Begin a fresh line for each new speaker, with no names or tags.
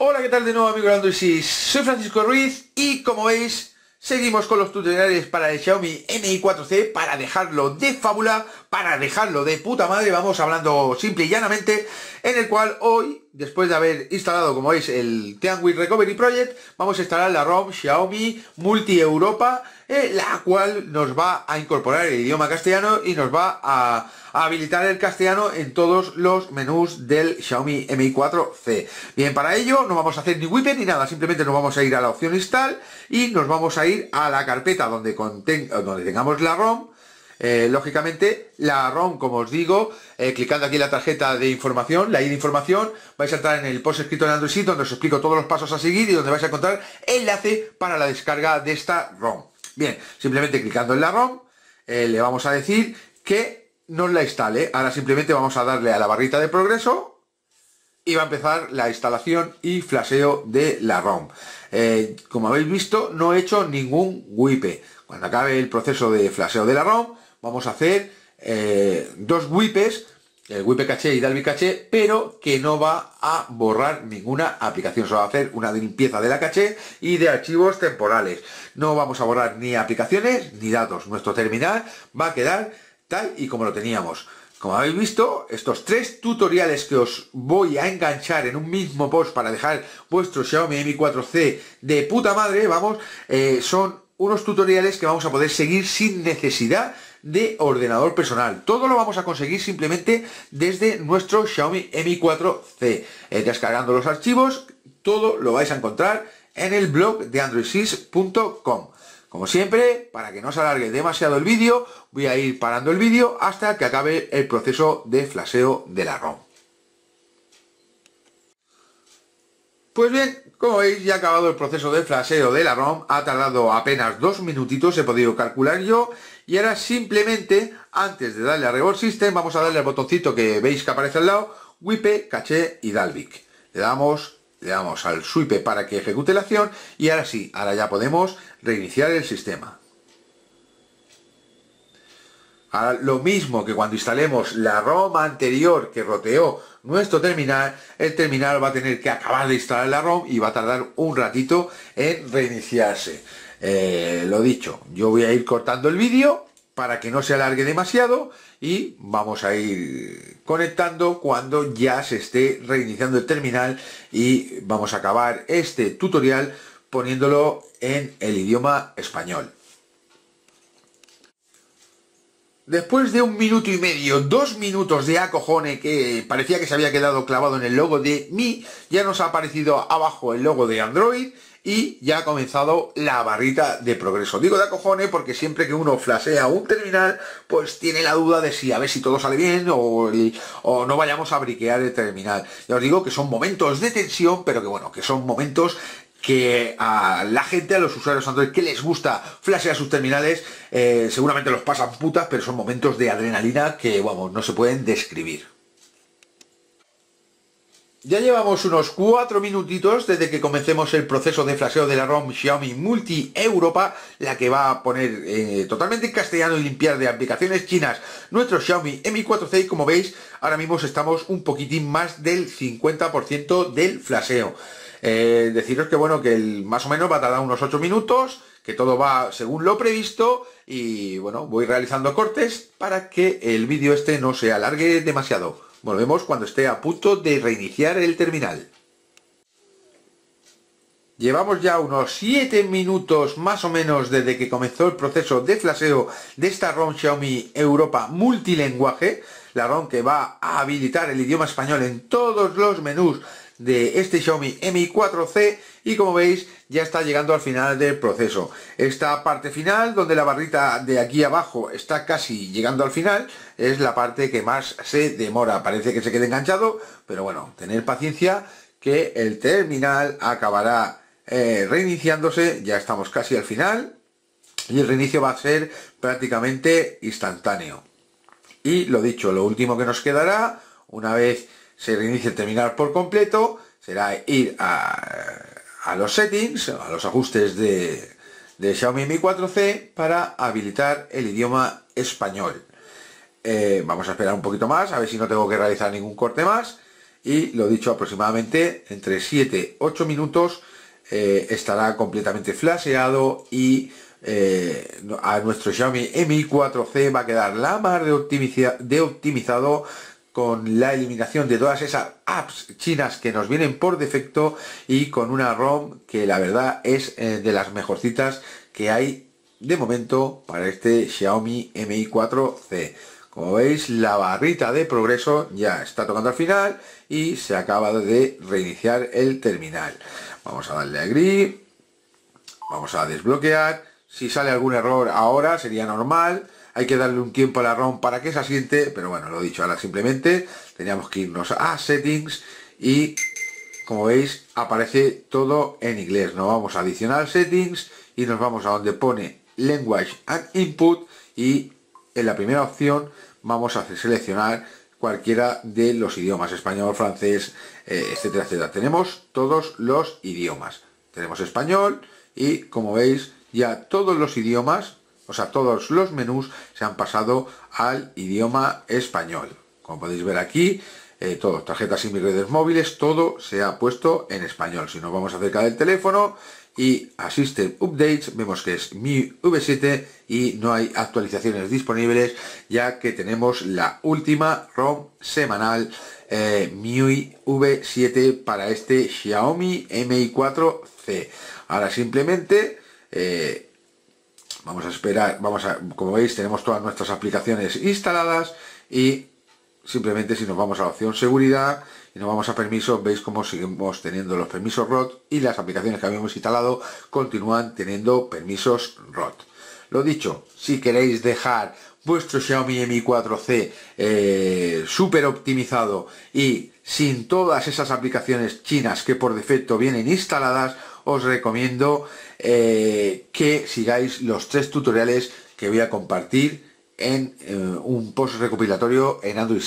Hola, ¿qué tal de nuevo amigo Andrésis? Soy Francisco Ruiz y como veis, seguimos con los tutoriales para el Xiaomi Mi 4C para dejarlo de fábula, para dejarlo de puta madre, vamos hablando simple y llanamente, en el cual hoy después de haber instalado, como veis, el T&W Recovery Project, vamos a instalar la ROM Xiaomi Multi Europa, eh, la cual nos va a incorporar el idioma castellano y nos va a, habilitar el castellano en todos los menús del Xiaomi Mi 4C. Bien, para ello no vamos a hacer ni whipper ni nada, simplemente nos vamos a ir a la opción install y nos vamos a ir a la carpeta donde tengamos la ROM, eh, lógicamente, la ROM, como os digo, eh, clicando aquí en la tarjeta de información, la I de información, vais a entrar en el post escrito en Android donde os explico todos los pasos a seguir y donde vais a encontrar enlace para la descarga de esta ROM. Bien, simplemente clicando en la ROM, eh, le vamos a decir que nos la instale. Ahora simplemente vamos a darle a la barrita de progreso, y va a empezar la instalación y flaseo de la ROM. como habéis visto, no he hecho ningún wipe. Cuando acabe el proceso de flaseo de la ROM, vamos a hacer eh, dos WIPs, el WIP caché y Dalby caché, pero que no va a borrar ninguna aplicación. Se va a hacer una limpieza de la caché y de archivos temporales. No vamos a borrar ni aplicaciones ni datos. Nuestro terminal va a quedar tal y como lo teníamos. Como habéis visto, estos tres tutoriales que os voy a enganchar en un mismo post para dejar vuestro Xiaomi Mi 4C de puta madre, vamos, eh, son unos tutoriales que vamos a poder seguir sin necesidad de ordenador personal. Todo lo vamos a conseguir simplemente desde nuestro Xiaomi Mi 4C. Eh, descargando los archivos, todo lo vais a encontrar en el blog de androidsys.com Como siempre, para que no se alargue demasiado el vídeo, voy a ir parando el vídeo hasta que acabe el proceso de flasheo de la ROM. Pues bien, como veis ya ha acabado el proceso de flaseo de la ROM, ha tardado apenas dos minutitos, he podido calcular yo, y ahora simplemente antes de darle a Reboot System vamos a darle al botoncito que veis que aparece al lado Wipe, Caché y Dalvik le damos le damos al swipe para que ejecute la acción y ahora sí, ahora ya podemos reiniciar el sistema Ahora, lo mismo que cuando instalemos la ROM anterior que roteó nuestro terminal, el terminal va a tener que acabar de instalar la ROM y va a tardar un ratito en reiniciarse. Eh, lo dicho, yo voy a ir cortando el vídeo para que no se alargue demasiado y vamos a ir conectando cuando ya se esté reiniciando el terminal y vamos a acabar este tutorial poniéndolo en el idioma español. Después de un minuto y medio, dos minutos de acojone que parecía que se había quedado clavado en el logo de Mi, ya nos ha aparecido abajo el logo de Android y ya ha comenzado la barrita de progreso. Digo de acojone porque siempre que uno flasea un terminal, pues tiene la duda de si a ver si todo sale bien o, o no vayamos a briquear el terminal. Ya os digo que son momentos de tensión, pero que bueno, que son momentos que a la gente, a los usuarios Android que les gusta flashear sus terminales, eh, seguramente los pasan putas, pero son momentos de adrenalina que, vamos, no se pueden describir. Ya llevamos unos 4 minutitos desde que comencemos el proceso de flaseo de la ROM Xiaomi Multi Europa, la que va a poner eh, totalmente en castellano y limpiar de aplicaciones chinas nuestro Xiaomi Mi 4C como veis, ahora mismo estamos un poquitín más del 50% del flaseo. Eh, deciros que bueno, que el, más o menos va a tardar unos 8 minutos, que todo va según lo previsto y bueno, voy realizando cortes para que el vídeo este no se alargue demasiado. Volvemos cuando esté a punto de reiniciar el terminal. Llevamos ya unos 7 minutos más o menos desde que comenzó el proceso de flaseo de esta ROM Xiaomi Europa multilenguaje, la ROM que va a habilitar el idioma español en todos los menús de este Xiaomi Mi 4C y como veis ya está llegando al final del proceso. Esta parte final donde la barrita de aquí abajo está casi llegando al final es la parte que más se demora. Parece que se quede enganchado, pero bueno, tener paciencia que el terminal acabará eh, reiniciándose, ya estamos casi al final y el reinicio va a ser prácticamente instantáneo. Y lo dicho, lo último que nos quedará, una vez se el terminar por completo, será ir a, los settings, a los ajustes de, Xiaomi Mi 4C para habilitar el idioma español. Eh, vamos a esperar un poquito más, a ver si no tengo que realizar ningún corte más. Y lo dicho, aproximadamente entre 7-8 minutos eh, estará completamente flasheado y eh, a nuestro Xiaomi Mi 4C va a quedar la más de, de optimizado con la eliminación de todas esas apps chinas que nos vienen por defecto y con una ROM que la verdad es eh, de las mejorcitas que hay de momento para este Xiaomi Mi 4C. Como veis, la barrita de progreso ya está tocando al final y se acaba de reiniciar el terminal. Vamos a darle a gris, vamos a desbloquear. Si sale algún error ahora sería normal, hay que darle un tiempo a la ROM para que se asiente, pero bueno, lo he dicho, ahora simplemente teníamos que irnos a settings y como veis aparece todo en inglés, nos vamos a adicional settings y nos vamos a donde pone language and input y en la primera opción vamos a seleccionar cualquiera de los idiomas, español, francés, eh, etcétera, etcétera. Tenemos todos los idiomas. Tenemos español y como veis ya todos los idiomas o sea, todos los menús se han pasado al idioma español. Como podéis ver aquí, todos, eh, todo, tarjetas y redes móviles, todo se ha puesto en español. Si nos vamos acerca del teléfono y a System Updates, vemos que es Mi V7 y no hay actualizaciones disponibles, ya que tenemos la última ROM semanal eh, MIUI V7 para este Xiaomi Mi 4C. Ahora simplemente... Eh, Vamos a esperar, vamos a, como veis, tenemos todas nuestras aplicaciones instaladas y simplemente si nos vamos a la opción seguridad y nos vamos a permisos, veis cómo seguimos teniendo los permisos ROT y las aplicaciones que habíamos instalado continúan teniendo permisos ROT. Lo dicho, si queréis dejar vuestro Xiaomi Mi 4C eh, súper optimizado y sin todas esas aplicaciones chinas que por defecto vienen instaladas, os recomiendo eh, que sigáis los tres tutoriales que voy a compartir en eh, un post recopilatorio en Android